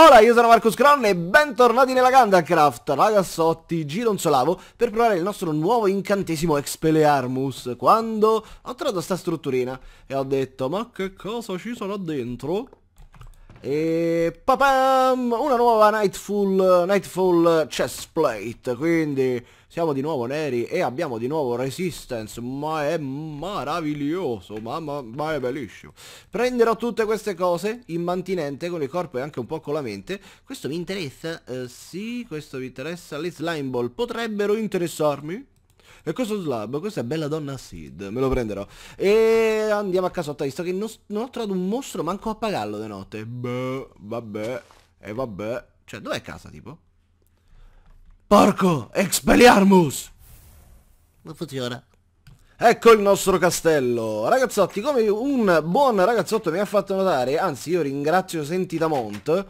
Hola, io sono Marcus Cron e bentornati nella Gandalcraft. Ragazzotti, gironzolavo per provare il nostro nuovo incantesimo Expelearmus quando ho trovato sta strutturina e ho detto ma che cosa ci sarà dentro? E papam, una nuova Nightfall, Nightfall chestplate, quindi siamo di nuovo neri e abbiamo di nuovo resistance, ma è meraviglioso, ma, ma, ma è bellissimo. Prenderò tutte queste cose, immantinente, con il corpo e anche un po' con la mente. Questo mi interessa? Eh, sì, questo mi interessa. Le slime ball potrebbero interessarmi? E questo slab, questa è bella donna Sid, me lo prenderò. E andiamo a casotta, visto che non, non ho trovato un mostro manco a pagarlo di notte. Beh, vabbè, e vabbè. Cioè, dov'è casa tipo? Porco, Expelliarmus! Non funziona. Ecco il nostro castello. Ragazzotti, come un buon ragazzotto mi ha fatto notare, anzi io ringrazio Sentitamont,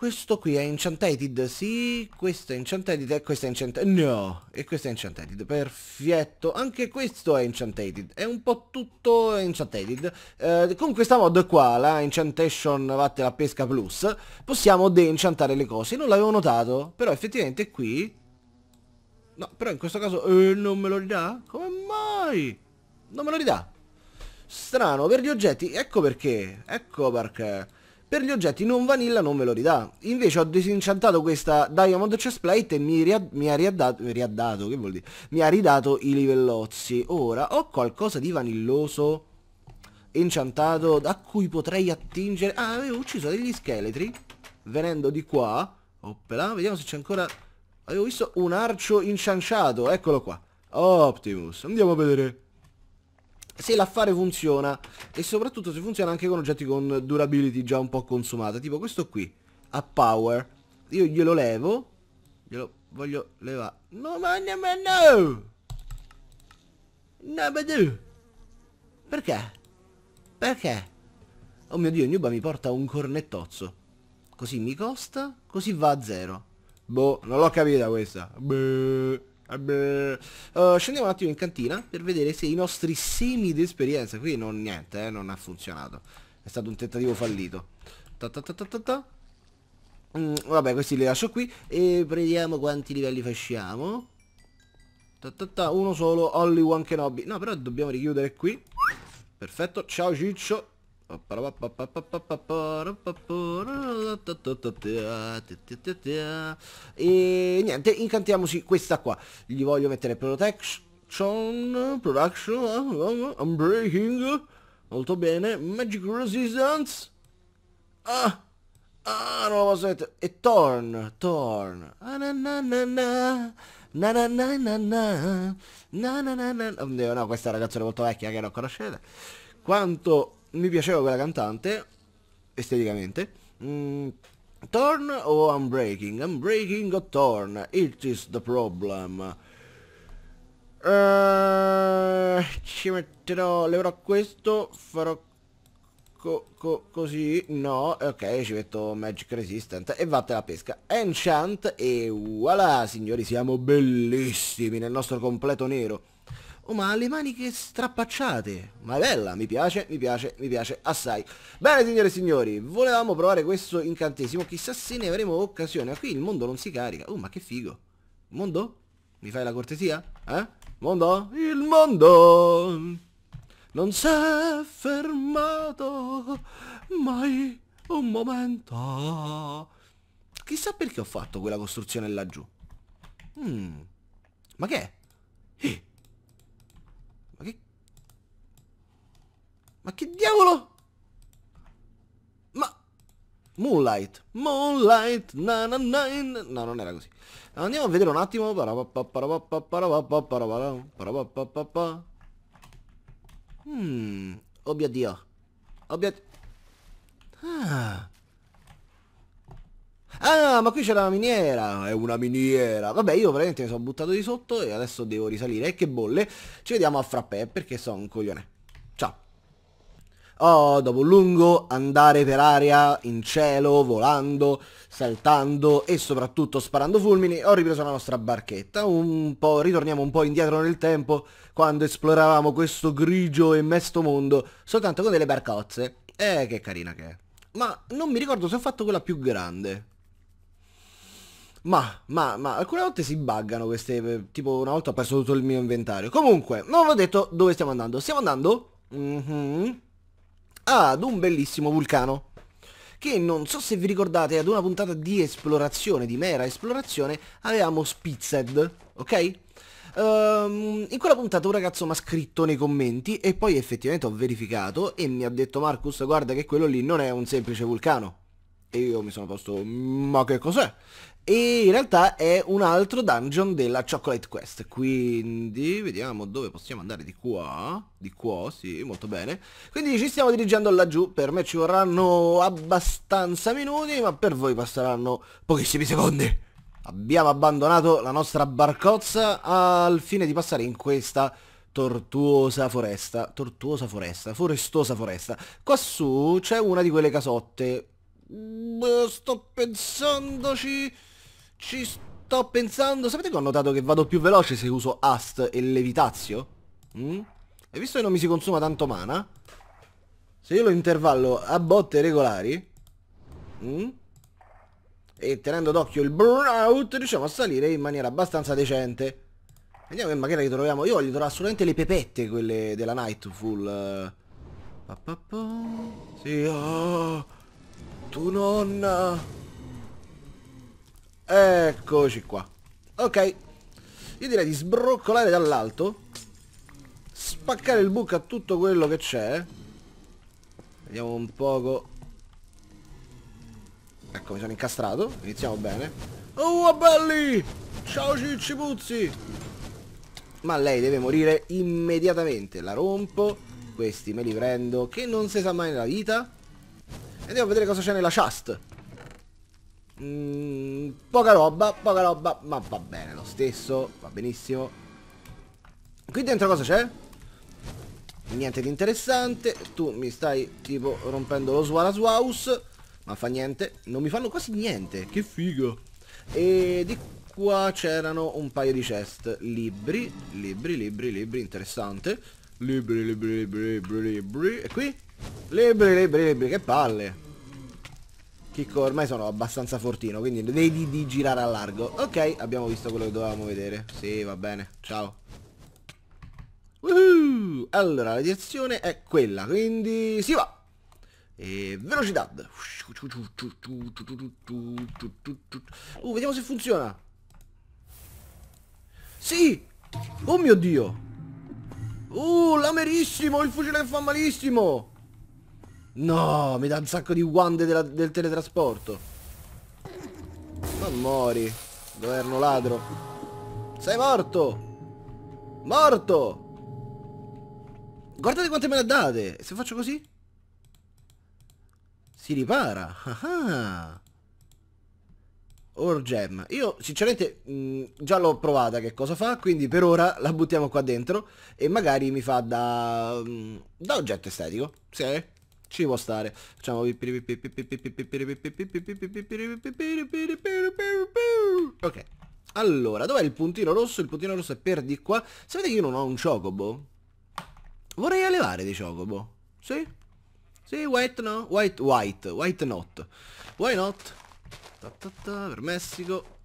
questo qui è Enchanted, sì, questo è Enchanted e questo è Enchanted, no, e questo è Enchanted, perfetto, anche questo è Enchanted, è un po' tutto Enchanted. Eh, con questa mod qua, la Enchantation Vatte la Pesca Plus, possiamo de-enchantare le cose, non l'avevo notato, però effettivamente qui... No, però in questo caso eh, non me lo ridà? Come mai? Non me lo ridà? Strano, per gli oggetti, ecco perché, ecco perché per gli oggetti non vanilla non ve lo ridà. Invece ho disinciantato questa Diamond Chestplate e mi, ria mi ha riaddato, mi riaddato, che vuol dire? Mi ha ridato i livellozzi. Ora ho qualcosa di vanilloso enchantato da cui potrei attingere... Ah, avevo ucciso degli scheletri venendo di qua. Oppela, vediamo se c'è ancora... Avevo visto un arcio incianciato, eccolo qua. Optimus, andiamo a vedere se l'affare funziona e soprattutto se funziona anche con oggetti con durability già un po' consumata. Tipo questo qui, a power, io glielo levo, glielo voglio levare. No, ma no, ma no! No, ma no! Perché? Perché? Oh mio dio, Nuba mi porta un cornettozzo. Così mi costa, così va a zero. Boh, non l'ho capita questa. Beh. Uh, scendiamo un attimo in cantina per vedere se i nostri semi di esperienza, qui non niente, eh, non ha funzionato. È stato un tentativo fallito. Ta ta ta ta ta ta. Mm, vabbè, questi li lascio qui e prendiamo quanti livelli facciamo. Ta ta ta, uno solo, Only One Kenobi. No, però dobbiamo richiudere qui. Perfetto, ciao Ciccio. E niente, incantiamoci questa qua. Gli voglio mettere protection, production, unbreaking. Molto bene. Magic resistance. Ah! Ah, non lo posso mettere. E torn, torn. Ah, na na na na. Na na na na na. Na na na na. Oddio, no, questa è una canzone molto vecchia che non conoscete. Quanto mi piaceva quella cantante, esteticamente. Mm, torn o Unbreaking? Unbreaking o Torn? It is the problem. Uh, ci metterò, leverò questo, farò co co così, no, ok, ci metto Magic Resistant e vatte la pesca. Enchant e voilà, signori, siamo bellissimi nel nostro completo nero. Oh ma ha le maniche strappacciate Ma è bella, mi piace, mi piace, mi piace assai Bene signore e signori, volevamo provare questo incantesimo Chissà se ne avremo occasione Ma Qui il mondo non si carica Oh ma che figo Mondo? Mi fai la cortesia? Eh? Mondo? Il mondo Non si è fermato mai un momento Chissà perché ho fatto quella costruzione laggiù mm. Ma che è? Eh. Ma che diavolo? Ma... Moonlight. Moonlight. Na, na, na, na. No, non era così. Andiamo a vedere un attimo. Mmm. Oh mio Dio. Oh mio... Ah. Ah, ma qui c'è la miniera, è una miniera. Vabbè, io veramente mi sono buttato di sotto e adesso devo risalire. E che bolle. Ci vediamo a frappè perché sono un coglione. Oh, dopo un lungo andare per aria, in cielo, volando, saltando e soprattutto sparando fulmini, ho ripreso la nostra barchetta. Un po', ritorniamo un po' indietro nel tempo, quando esploravamo questo grigio e mesto mondo, soltanto con delle barcozze. Eh, che carina che è. Ma non mi ricordo se ho fatto quella più grande. Ma, ma, ma, alcune volte si buggano queste, eh, tipo una volta ho perso tutto il mio inventario. Comunque, non ho detto dove stiamo andando. Stiamo andando... Mm -hmm ad un bellissimo vulcano che non so se vi ricordate ad una puntata di esplorazione, di mera esplorazione, avevamo Spitzed, ok? Um, in quella puntata un ragazzo mi ha scritto nei commenti e poi effettivamente ho verificato e mi ha detto Marcus guarda che quello lì non è un semplice vulcano. E io mi sono posto ma che cos'è? E in realtà è un altro dungeon della Chocolate Quest. Quindi vediamo dove possiamo andare di qua. Di qua, sì, molto bene. Quindi ci stiamo dirigendo laggiù. Per me ci vorranno abbastanza minuti, ma per voi passeranno pochissimi secondi. Abbiamo abbandonato la nostra barcozza al fine di passare in questa tortuosa foresta. Tortuosa foresta, forestosa foresta. Quassù c'è una di quelle casotte. sto pensandoci... Ci sto pensando. Sapete che ho notato che vado più veloce se uso Ast e Levitazio? Mm? E visto che non mi si consuma tanto mana, se io lo intervallo a botte regolari, mm? e tenendo d'occhio il burnout, riusciamo a salire in maniera abbastanza decente. Vediamo che magari ritroviamo... Io voglio trovare assolutamente le pepette, quelle della Nightfall. Pa, pa, pa. Sì, oh, tu nonna... Eccoci qua. Ok. Io direi di sbroccolare dall'alto. Spaccare il buco a tutto quello che c'è. Vediamo un poco. Ecco, mi sono incastrato. Iniziamo bene. Oh, belli! Ciao Cicci Puzzi! Ma lei deve morire immediatamente. La rompo. Questi me li prendo. Che non si sa mai nella vita. Andiamo a vedere cosa c'è nella chest. Mm, poca roba, poca roba, ma va bene lo stesso, va benissimo. Qui dentro cosa c'è? Niente di interessante, tu mi stai tipo rompendo lo suola su ma fa niente, non mi fanno quasi niente, che figo. E di qua c'erano un paio di chest, libri, libri, libri, libri, interessante. Libri, libri, libri, libri, libri, e qui? Libri, libri, libri, che palle. Chicco ormai sono abbastanza fortino, quindi vedi di girare a largo. Ok, abbiamo visto quello che dovevamo vedere. Sì, va bene. Ciao. Woohoo! Allora, la direzione è quella, quindi si va! E velocità! Uh, vediamo se funziona! Sì! Oh mio Dio! Uh, l'amerissimo! Il fucile che fa malissimo! No, mi dà un sacco di guande della, del teletrasporto. Non mori, governo ladro. Sei morto! Morto! Guardate quante me le date! Se faccio così? Si ripara. Ah Or gem. Io sinceramente mh, mm, già l'ho provata che cosa fa, quindi per ora la buttiamo qua dentro e magari mi fa da, mh, mm, da oggetto estetico. Sì ci può stare facciamo ok allora dov'è il puntino rosso il puntino rosso è per di qua sapete che io non ho un chocobo vorrei allevare dei chocobo sì sì white no white white white not why not ta ta ta, per Messico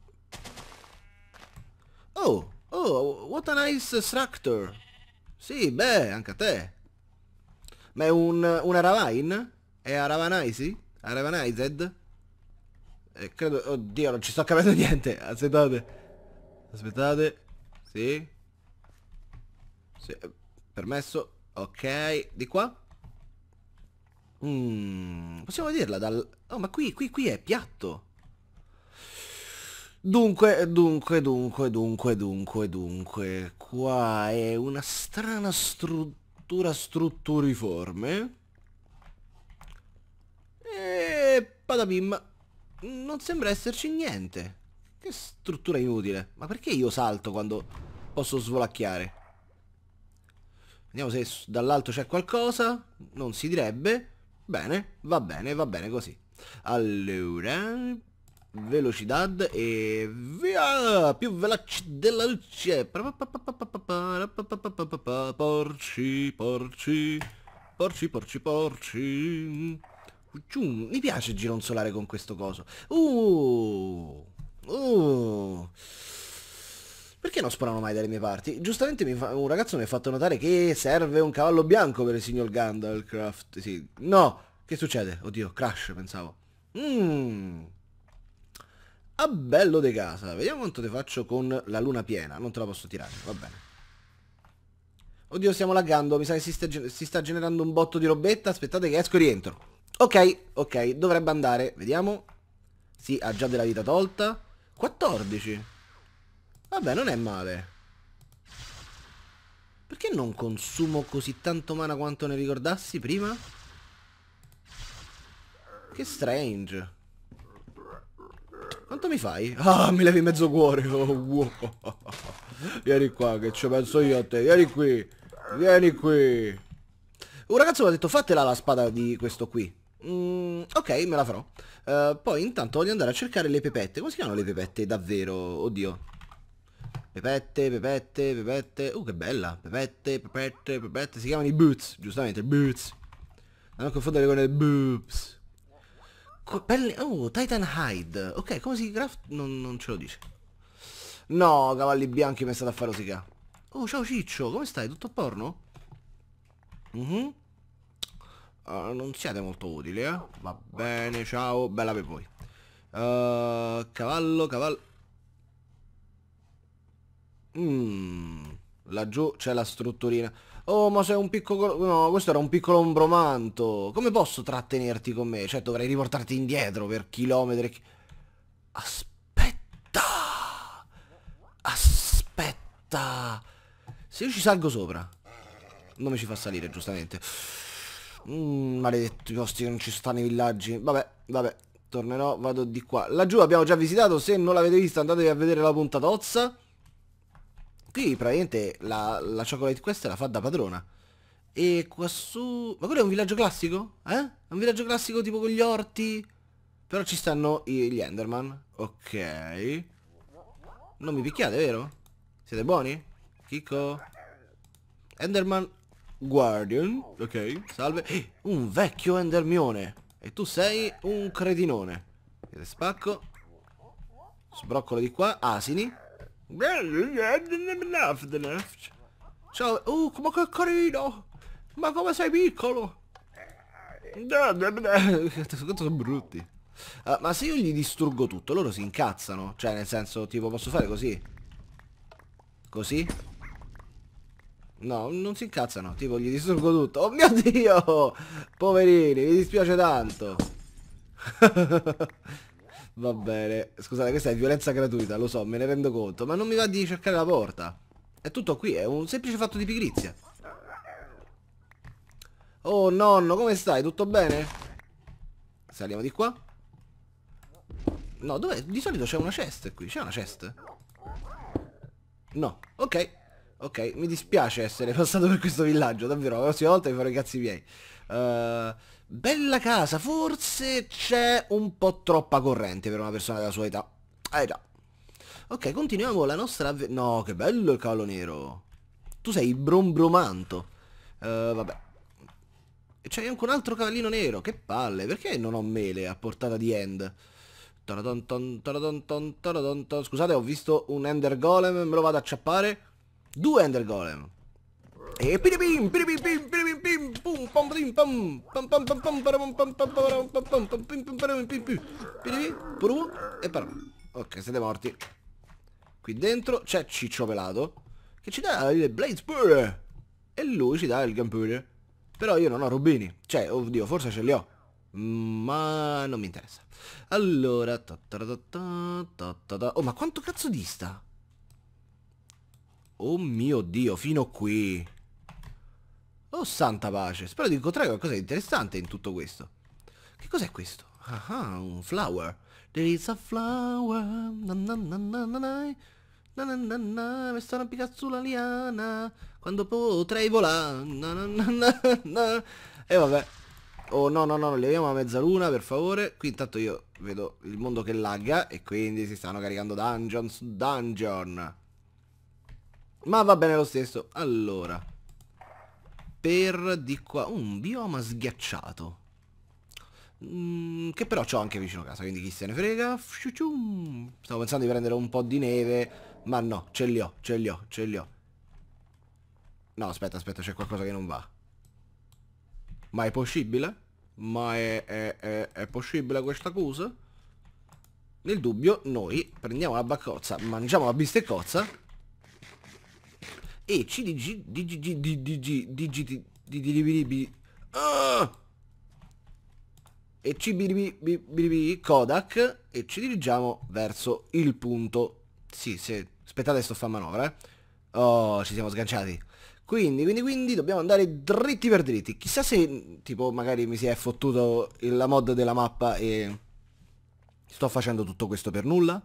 oh oh what a nice structure sì beh anche a te ma è un, una Ravine? È Aravanaisi? Aravanaised? Eh, credo... Oddio, non ci sto capendo niente. Aspettate. Aspettate. Sì. sì. Permesso. Ok. Di qua? Mm, possiamo vederla dal... Oh, ma qui, qui, qui è piatto. Dunque, dunque, dunque, dunque, dunque, dunque. Qua è una strana struttura struttura strutturiforme. E... Padabim, non sembra esserci niente. Che struttura inutile. Ma perché io salto quando posso svolacchiare? Vediamo se dall'alto c'è qualcosa. Non si direbbe. Bene, va bene, va bene così. Allora velocità e via più veloci della luce porci porci porci porci porci mi piace gironzolare con questo coso uh, uh. Perché non sparano mai dalle mie parti? Giustamente un ragazzo mi ha fatto notare che serve un cavallo bianco per il signor Gandalf. Sì. No! Che succede? Oddio, crash, pensavo. Mmm a bello de casa. Vediamo quanto ti faccio con la luna piena. Non te la posso tirare, va bene. Oddio, stiamo laggando. Mi sa che si sta, si sta generando un botto di robetta. Aspettate che esco e rientro. Ok, ok, dovrebbe andare. Vediamo. Sì, ha già della vita tolta. 14. Vabbè, non è male. Perché non consumo così tanto mana quanto ne ricordassi prima? Che strange. Quanto mi fai? Ah, mi levi mezzo cuore. Oh, wow. Vieni qua che ci penso io a te. Vieni qui. Vieni qui. Un ragazzo mi ha detto fatela la spada di questo qui. Mm, ok, me la farò. Uh, poi intanto voglio andare a cercare le pepette. Come si chiamano le pepette davvero? Oddio. Pepette, pepette, pepette. Uh, che bella. Pepette, pepette, pepette. Si chiamano i boots, giustamente. Boots. Non confondere con le boobs. Pelle... Oh, Titan Hide. Ok, come si craft... Non, non ce lo dice. No, cavalli bianchi mi è stato a fare rosicà. Oh, ciao Ciccio, come stai? Tutto a porno? Mm -hmm. uh, non siete molto utili, eh? Va bene, ciao, bella per voi. Uh, cavallo, cavallo... Mm, laggiù c'è la strutturina. Oh ma sei un piccolo... No, questo era un piccolo ombromanto. Come posso trattenerti con me? Cioè dovrei riportarti indietro per chilometri... Aspetta! Aspetta! Se io ci salgo sopra... Non mi ci fa salire, giustamente. Mm, i posti che non ci stanno i villaggi. Vabbè, vabbè. Tornerò, vado di qua. Laggiù abbiamo già visitato, se non l'avete vista andatevi a vedere la punta tozza qui praticamente la, la Chocolate Quest la fa da padrona. E quassù Ma quello è un villaggio classico? Eh? È un villaggio classico tipo con gli orti? Però ci stanno gli Enderman. Ok. Non mi picchiate, vero? Siete buoni? Kiko Enderman Guardian. Ok, salve. Eh, un vecchio Endermione. E tu sei un cretinone. Siete spacco. Sbroccolo di qua. Asini. Ciao, uh, ma che carino! Ma come sei piccolo! Quanto sono brutti! Uh, ma se io gli distruggo tutto, loro si incazzano. Cioè, nel senso, tipo, posso fare così? Così? No, non si incazzano. Tipo, gli distruggo tutto. Oh mio Dio! Poverini, mi dispiace tanto. Va bene. Scusate, questa è violenza gratuita, lo so, me ne rendo conto. Ma non mi va di cercare la porta. È tutto qui, è un semplice fatto di pigrizia. Oh nonno, come stai? Tutto bene? Saliamo di qua. No, dove? Di solito c'è una chest qui. C'è una chest? No. Ok. Ok, mi dispiace essere passato per questo villaggio, davvero. La prossima volta vi farò i cazzi miei. Ehm... Uh... Bella casa, forse c'è un po' troppa corrente per una persona della sua età. Eh già. Ok, continuiamo la nostra... No, che bello il cavallo nero. Tu sei il brombromanto. Uh, eh, vabbè. E c'è anche un altro cavallino nero. Che palle, perché non ho mele a portata di end? Scusate, ho visto un Ender Golem, me lo vado a acciappare. Due Ender Golem. E pim, piripim, pim, pim, e però Ok siete morti Qui dentro c'è Ciccio Pelato Che ci dà il Bladesburg E lui ci dà il Gunpowder Però io non ho rubini Cioè oddio forse ce li ho ma non mi interessa. Allora... Ta ta ta oh, ma quanto cazzo dista? Oh mio Dio, fino qui. Oh santa pace, spero di incontrare qualcosa di interessante in tutto questo. Che cos'è questo? Ah, ah un flower. There is a flower. Na na na na na mi sto arrampicato sulla liana. Quando potrei volare. E eh, vabbè. Oh no no no, leviamo la mezzaluna per favore. Qui intanto io vedo il mondo che lagga e quindi si stanno caricando dungeon su dungeon. Ma va bene lo stesso. Allora per di qua un bioma sghiacciato mm, che però c'ho anche vicino a casa quindi chi se ne frega stavo pensando di prendere un po' di neve ma no ce li ho ce li ho ce li ho no aspetta aspetta c'è qualcosa che non va ma è possibile? ma è, è, è, è possibile questa cosa? nel dubbio noi prendiamo la baccozza mangiamo la bisteccozza e CDG DGG DGG DGT DDBDB e CBDB Kodak e ci dirigiamo verso il punto. Sì, se aspettate sto fa manovra, eh. Oh, ci siamo sganciati. Quindi, quindi, quindi dobbiamo andare dritti per dritti. Chissà se, tipo, magari mi si è fottuto la mod della mappa e sto facendo tutto questo per nulla.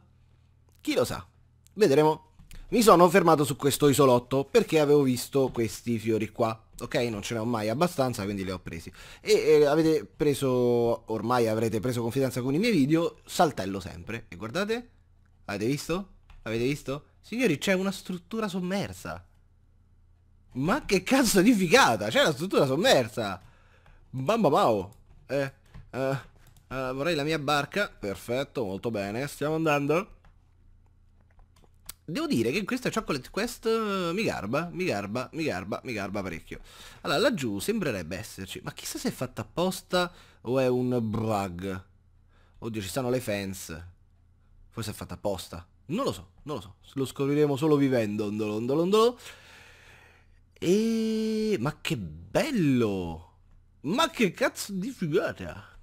Chi lo sa? Vedremo. Mi sono fermato su questo isolotto perché avevo visto questi fiori qua. Ok, non ce ne ho mai abbastanza, quindi li ho presi. E eh, avete preso, ormai avrete preso confidenza con i miei video, saltello sempre. E guardate, avete visto? Avete visto? Signori, c'è una struttura sommersa. Ma che cazzo di figata, c'è una struttura sommersa. Bamba bao. Eh, eh, eh, vorrei la mia barca. Perfetto, molto bene, stiamo andando. Devo dire che questa Chocolate Quest eh, mi garba, mi garba, mi garba, mi garba parecchio. Allora, laggiù sembrerebbe esserci, ma chissà se è fatta apposta o è un bug. Oddio, ci stanno le fence. Forse è fatta apposta. Non lo so, non lo so. Lo scopriremo solo vivendo, ondolo, ondolo, ondolo. E... ma che bello! Ma che cazzo di figata!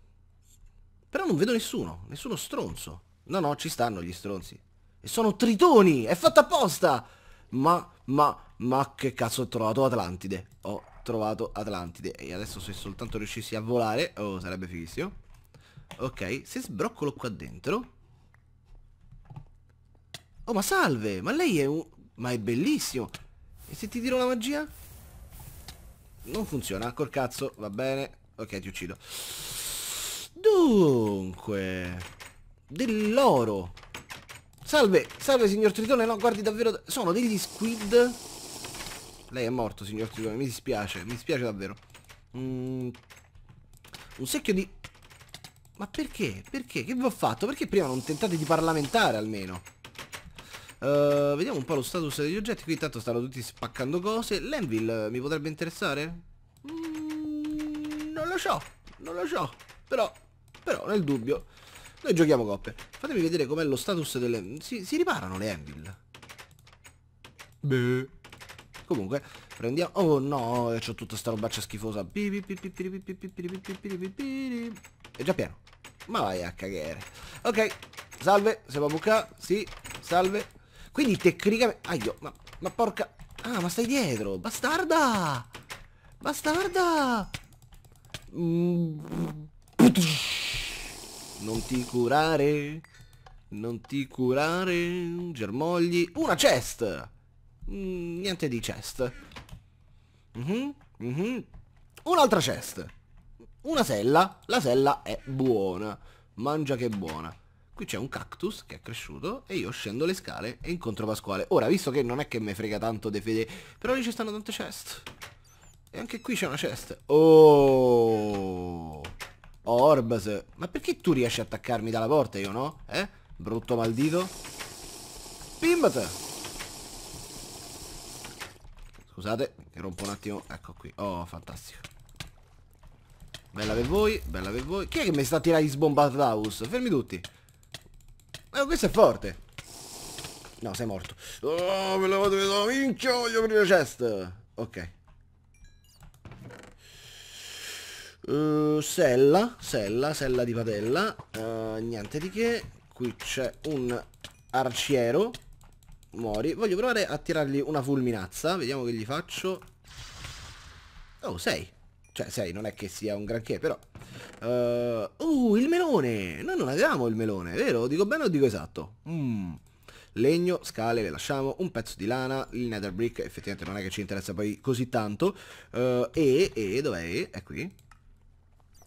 Però non vedo nessuno, nessuno stronzo. No, no, ci stanno gli stronzi. E sono tritoni! È fatta apposta! Ma, ma, ma che cazzo ho trovato Atlantide? Ho trovato Atlantide. E adesso se soltanto riuscissi a volare... Oh, sarebbe fighissimo. Ok, se sbroccolo qua dentro... Oh, ma salve! Ma lei è un... Ma è bellissimo! E se ti tiro la magia? Non funziona, col cazzo, va bene. Ok, ti uccido. Dunque... Dell'oro. Salve, salve signor Tritone, no, guardi davvero... Sono degli squid... Lei è morto, signor Tritone, mi dispiace, mi dispiace davvero. Mm, un secchio di... Ma perché? Perché? Che vi ho fatto? Perché prima non tentate di parlamentare almeno? Uh, vediamo un po' lo status degli oggetti Qui intanto stanno tutti spaccando cose L'Envil eh, mi potrebbe interessare? Mm, non lo so Non lo so Però Però nel dubbio Noi giochiamo coppe Fatemi vedere com'è lo status delle... Si, si riparano le anvil? Beh. Comunque, prendiamo... Oh no, c'ho tutta sta robaccia schifosa. È già pieno. Ma vai a cagare. Ok, salve, siamo a qua. Sì, salve. Quindi tecnicamente... Aio, ma, ma porca... Ah, ma stai dietro, bastarda! Bastarda! Mm. Non ti curare. Non ti curare. Germogli. Una chest! Mm, niente di chest. Mm -hmm, mm -hmm. Un'altra chest. Una sella. La sella è buona. Mangia che buona. Qui c'è un cactus che è cresciuto e io scendo le scale e incontro Pasquale. Ora, visto che non è che mi frega tanto De Fede, però lì ci stanno tante chest. E anche qui c'è una chest. Oh! Oh, Orbs, ma perché tu riesci a attaccarmi dalla porta, io no? Eh? Brutto maldito. Bimbat! Scusate, che rompo un attimo. Ecco qui. Oh, fantastico. Bella per voi, bella per voi. Chi è che mi sta a tirare gli sbombati house? Fermi tutti. Eh, questo è forte. No, sei morto. Oh, me la vado a minchia, voglio aprire chest. Ok. Uh, sella, sella, sella di padella uh, Niente di che Qui c'è un arciero Mori Voglio provare a tirargli una fulminazza Vediamo che gli faccio Oh, sei Cioè sei non è che sia un granché, però uh, uh, il melone Noi non avevamo il melone, vero? Dico bene o dico esatto? Mm. Legno, scale, le lasciamo Un pezzo di lana Il nether brick effettivamente non è che ci interessa poi così tanto E, e, dov'è? È qui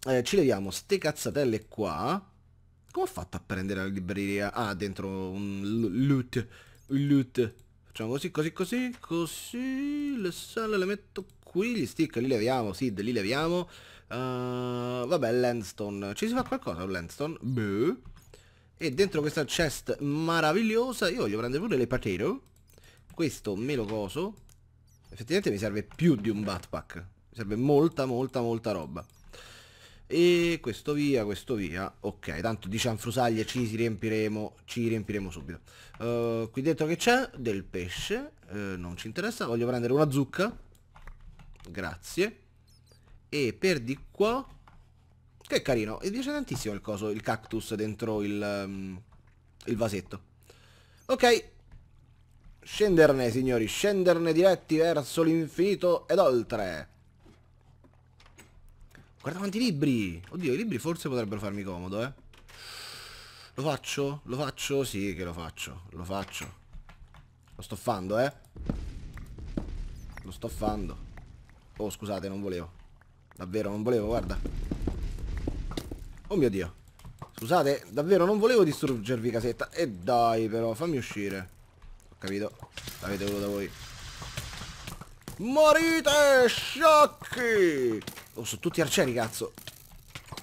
eh, ci leviamo ste cazzatelle qua. Come ho fatto a prendere la libreria? Ah, dentro un loot. Un loot. Facciamo così, così, così, così. Le sale le metto qui, gli stick li leviamo, seed li leviamo. Uh, vabbè, landstone. Ci si fa qualcosa con landstone? Beh. E dentro questa chest meravigliosa io voglio prendere pure le potato. Questo me lo coso. Effettivamente mi serve più di un backpack. Mi serve molta, molta, molta roba. E questo via, questo via. Ok, tanto di frusaglie ci si riempiremo, ci riempiremo subito. Uh, qui dentro che c'è? Del pesce. Uh, non ci interessa. Voglio prendere una zucca. Grazie. E per di qua... Che carino. E piace tantissimo il coso, il cactus dentro il, um, il vasetto. Ok. Scenderne, signori. Scenderne diretti verso l'infinito ed oltre. Guarda quanti libri! Oddio, i libri forse potrebbero farmi comodo, eh. Lo faccio? Lo faccio? Sì che lo faccio. Lo faccio. Lo sto fando, eh. Lo sto fando. Oh, scusate, non volevo. Davvero, non volevo, guarda. Oh mio Dio. Scusate, davvero, non volevo distruggervi casetta. E dai, però, fammi uscire. Ho capito. L'avete voluto voi. Morite, sciocchi! Oh, sono tutti arcieri, cazzo.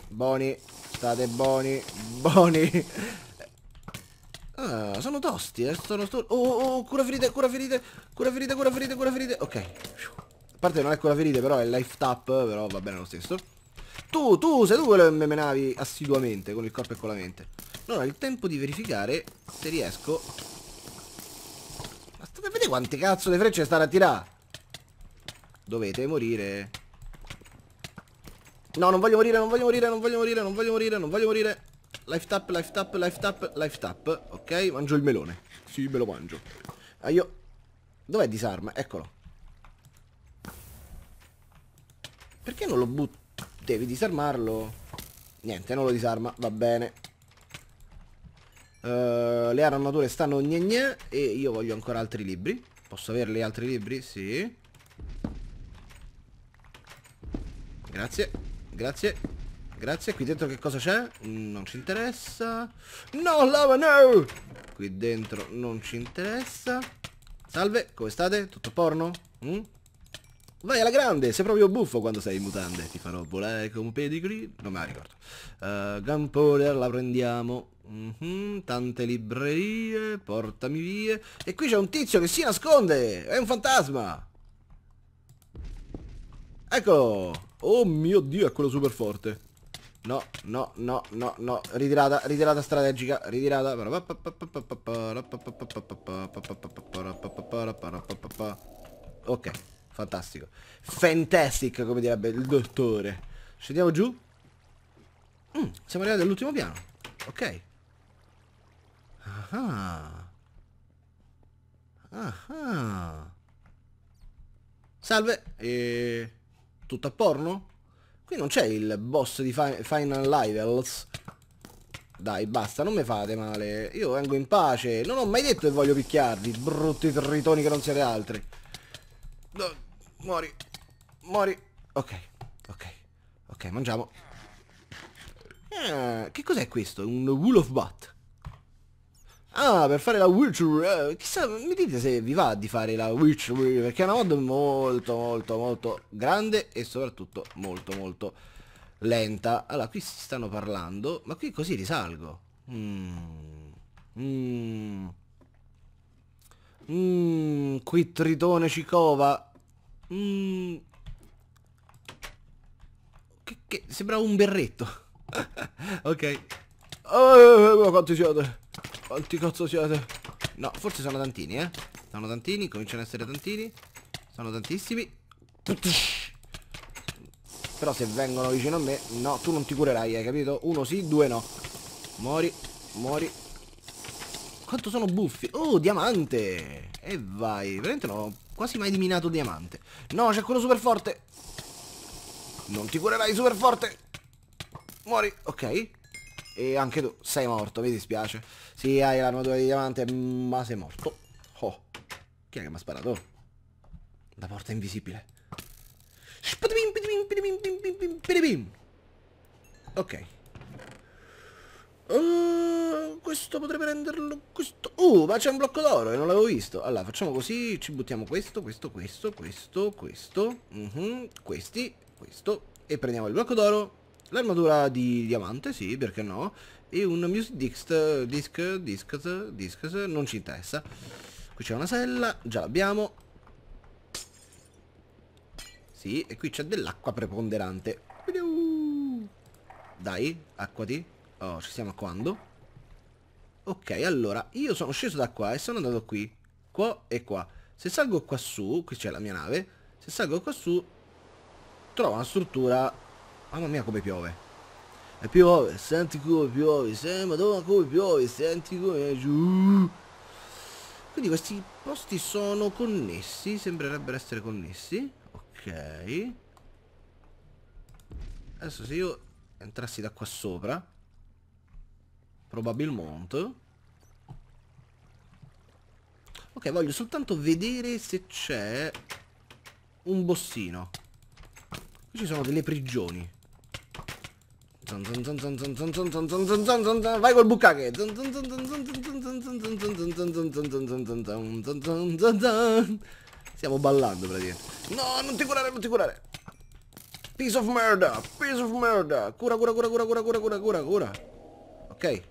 Buoni, state buoni, buoni. Ah, sono tosti, eh, sono tosti. Oh, oh, oh, cura ferite, cura ferite, cura ferite, cura ferite, cura ferite. Ok. A parte non è cura ferite, però è life tap, però va bene lo stesso. Tu, tu, sei tu quello che me menavi assiduamente, con il corpo e con la mente. Allora, il tempo di verificare se riesco... Ma state a vedere quante cazzo le frecce stanno a tirare? Dovete morire No non voglio morire non voglio morire non voglio morire non voglio morire non voglio morire Life tap life tap life tap life tap Ok mangio il melone Sì me lo mangio Ah io Dov'è disarma? Eccolo Perché non lo butto? Devi disarmarlo Niente non lo disarma va bene Uh, le armature stanno gne gne e io voglio ancora altri libri. Posso averli altri libri? Sì. Grazie, grazie, grazie. Qui dentro che cosa c'è? Non ci interessa. No, lava, no! Qui dentro non ci interessa. Salve, come state? Tutto porno? Mm? Vai alla grande, sei proprio buffo quando sei in mutande. Ti farò volare con un pedigree. Non me la ricordo. Uh, eh, Gunpowder la prendiamo. Mm -hmm, tante librerie, portami via. E qui c'è un tizio che si nasconde! È un fantasma! Eccolo! Oh mio dio, è quello super forte. No, no, no, no, no. Ritirata, ritirata strategica, ritirata. Ok, fantastico. Fantastic, come direbbe il dottore. Scendiamo giù. Mm, siamo arrivati all'ultimo piano. Ok. Ah. Ah. Salve. E tutto a porno? Qui non c'è il boss di fi Final Levels. Dai, basta, non mi fate male. Io vengo in pace. Non ho mai detto che voglio picchiarvi, brutti tritoni che non siete altri. No, muori. Muori. Ok, ok, ok, mangiamo. Ah, che cos'è questo? Un Wool of Bat. Ah, per fare la witch eh, chissà, mi dite se vi va di fare la witch perché è una mod molto, molto, molto grande e soprattutto molto, molto lenta. Allora, qui si stanno parlando, ma qui così risalgo. Mm. Mm. Mm. Qui Tritone ci cova. Mm. Che, che, sembra un berretto. ok. Oh, oh, oh, oh, quanti siete? Quanti cazzo siete? No, forse sono tantini, eh. Sono tantini, cominciano ad essere tantini. Sono tantissimi. Però se vengono vicino a me, no, tu non ti curerai, hai capito? Uno sì, due no. Mori, mori. Quanto sono buffi. Oh, diamante. E vai. Veramente non ho quasi mai eliminato diamante. No, c'è quello super forte. Non ti curerai super forte. Muori. Ok. E anche tu sei morto, mi dispiace. Sì, hai l'armatura di diamante, ma sei morto. Oh. Chi è che mi ha sparato? La porta invisibile. Ok. Uh, questo potrebbe renderlo questo uh ma c'è un blocco d'oro e non l'avevo visto allora facciamo così ci buttiamo questo questo questo questo questo uh mhm, -huh, questi questo e prendiamo il blocco d'oro L'armatura di diamante, sì, perché no? E un music disc, disc, disc, disc, non ci interessa. Qui c'è una sella, già l'abbiamo. Sì, e qui c'è dell'acqua preponderante. Dai, acquati. Oh, ci stiamo acquando. Ok, allora, io sono sceso da qua e sono andato qui. Qua e qua. Se salgo quassù, qui c'è la mia nave, se salgo quassù, trovo una struttura Mamma mia come piove. E piove, senti come piove, senti, madonna come piove, senti come giù. Quindi questi posti sono connessi, sembrerebbero essere connessi. Ok. Adesso se io entrassi da qua sopra, probabilmente... Ok, voglio soltanto vedere se c'è un bossino. Qui ci sono delle prigioni. Vai col bucacche. Stiamo ballando praticamente. No, non ti curare, non ti curare. Piece of murder piece of murder Cura, cura, cura, cura, cura, cura, cura, cura, cura. Ok.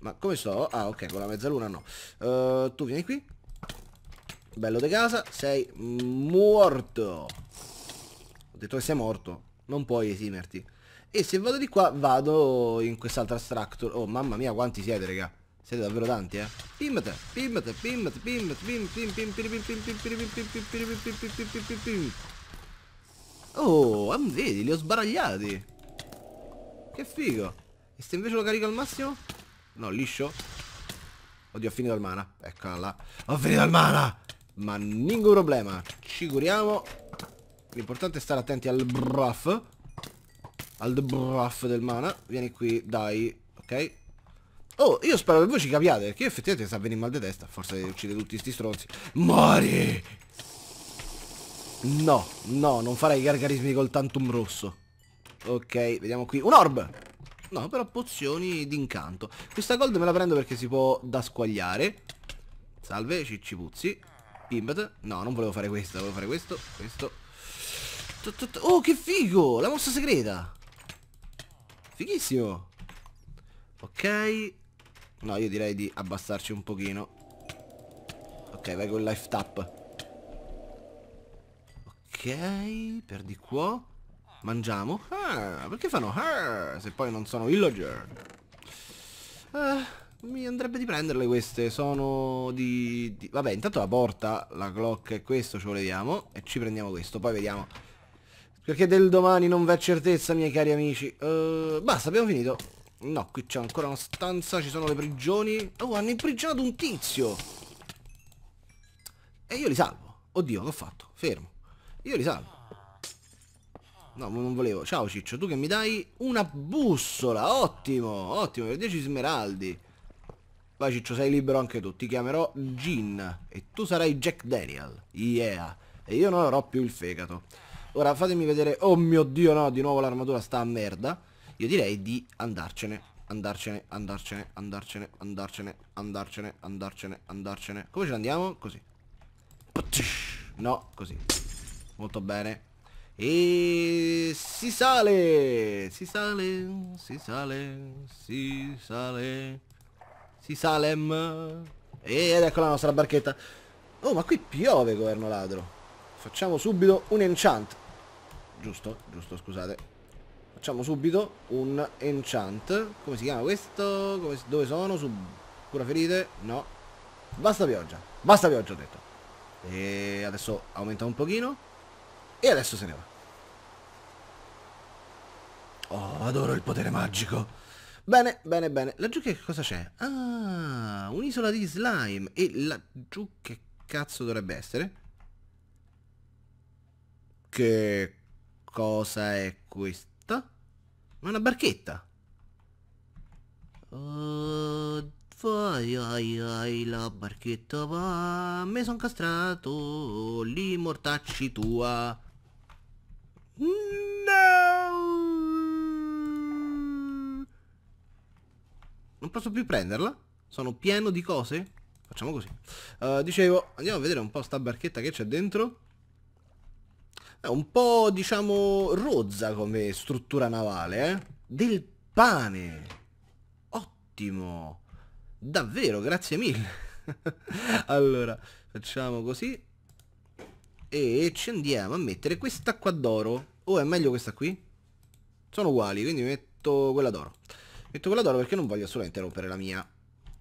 Ma come sto? Ah, ok, con la mezzaluna no. Uh, tu vieni qui. Bello di casa, sei muorto. Ho detto che sei morto. Non puoi esimerti. E se vado di qua vado in quest'altra structure Oh mamma mia quanti siete raga Siete davvero tanti eh Pimmate pimmate pimmate pimmate pim pim pim pim pim pim pim pim pim pim pim pim pim pim pim pim Oh vedi li ho sbaragliati Che figo E se invece lo carico al massimo? No liscio Oddio ho finito il mana Eccola là Ho finito il mana Ma ningo problema Ci curiamo L'importante è stare attenti al bruff al debuff del mana. Vieni qui, dai. Ok. Oh, io spero che voi ci capiate, perché effettivamente sta venendo mal di testa. Forse uccide tutti sti stronzi. Mori! No, no, non farei i gargarismi col tantum rosso. Ok, vediamo qui. Un orb! No, però pozioni d'incanto. Questa gold me la prendo perché si può da squagliare Salve, ciccipuzzi. Pimbet. No, non volevo fare questo, volevo fare questo, questo. Oh, che figo! La mossa segreta! Fighissimo. Ok. No, io direi di abbassarci un pochino. Ok, vai con life tap. Ok, per di qua. Mangiamo. Ah, perché fanno ah, se poi non sono villager? Ah, mi andrebbe di prenderle queste, sono di, di... Vabbè, intanto la porta, la clock è questo, ce lo leviamo e ci prendiamo questo, poi vediamo perché del domani non v'è certezza, miei cari amici. Uh, basta, abbiamo finito. No, qui c'è ancora una stanza, ci sono le prigioni. Oh, hanno imprigionato un tizio! E io li salvo. Oddio, che ho fatto? Fermo. Io li salvo. No, non volevo. Ciao Ciccio, tu che mi dai una bussola. Ottimo, ottimo, per 10 smeraldi. Vai Ciccio, sei libero anche tu. Ti chiamerò Gin e tu sarai Jack Daniel. Yeah. E io non avrò più il fegato. Ora fatemi vedere, oh mio dio no, di nuovo l'armatura sta a merda. Io direi di andarcene, andarcene, andarcene, andarcene, andarcene, andarcene, andarcene, andarcene. Come ce ne andiamo? Così. No, così. Molto bene. E si sale, si sale, si sale, si sale, si salem. Ed ecco la nostra barchetta. Oh, ma qui piove, governo ladro. Facciamo subito un enchant giusto, giusto, scusate. Facciamo subito un enchant. Come si chiama questo? Come, dove sono? Su cura ferite? No. Basta pioggia. Basta pioggia ho detto. E adesso aumenta un pochino. E adesso se ne va. Oh, adoro il potere magico. Bene, bene, bene. Laggiù che cosa c'è? Ah, un'isola di slime. E laggiù che cazzo dovrebbe essere? Che cosa è questa? Ma è una barchetta. Uh, vai, ai, ai, la barchetta va. Me son castrato. Li mortacci tua. No! Non posso più prenderla? Sono pieno di cose? Facciamo così. Uh, dicevo, andiamo a vedere un po' sta barchetta che c'è dentro. È un po', diciamo, rozza come struttura navale, eh? Del pane! Ottimo! Davvero, grazie mille! allora, facciamo così. E ci andiamo a mettere questa qua d'oro. O oh, è meglio questa qui? Sono uguali, quindi metto quella d'oro. Metto quella d'oro perché non voglio assolutamente rompere la mia.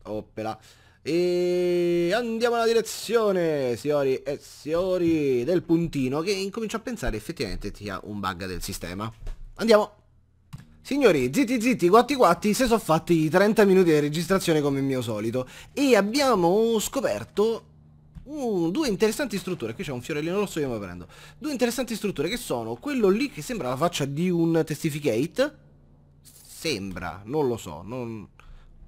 Oppela. E andiamo alla direzione, signori e signori, del puntino che incomincio a pensare effettivamente sia un bug del sistema. Andiamo! Signori, zitti zitti, quatti quatti, se sono fatti i 30 minuti di registrazione come il mio solito e abbiamo scoperto Uh, due interessanti strutture, qui c'è un fiorellino rosso che me lo prendo Due interessanti strutture che sono quello lì che sembra la faccia di un testificate Sembra, non lo so, non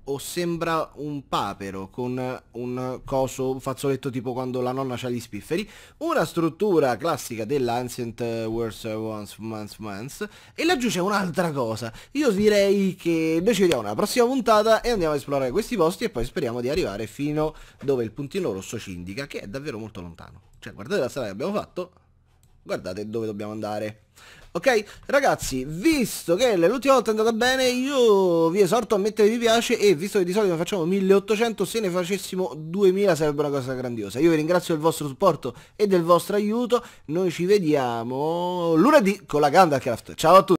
o sembra un papero con un coso, un fazzoletto tipo quando la nonna ha gli spifferi, una struttura classica dell'Ancient Wars Once Months Months e laggiù c'è un'altra cosa. Io direi che noi ci vediamo nella prossima puntata e andiamo a esplorare questi posti e poi speriamo di arrivare fino dove il puntino rosso ci indica, che è davvero molto lontano. Cioè guardate la strada che abbiamo fatto, guardate dove dobbiamo andare ok? Ragazzi, visto che l'ultima volta è andata bene, io vi esorto a mettere mi piace e visto che di solito ne facciamo 1800, se ne facessimo 2000 sarebbe una cosa grandiosa. Io vi ringrazio del vostro supporto e del vostro aiuto, noi ci vediamo lunedì con la Ganda Craft. Ciao a tutti!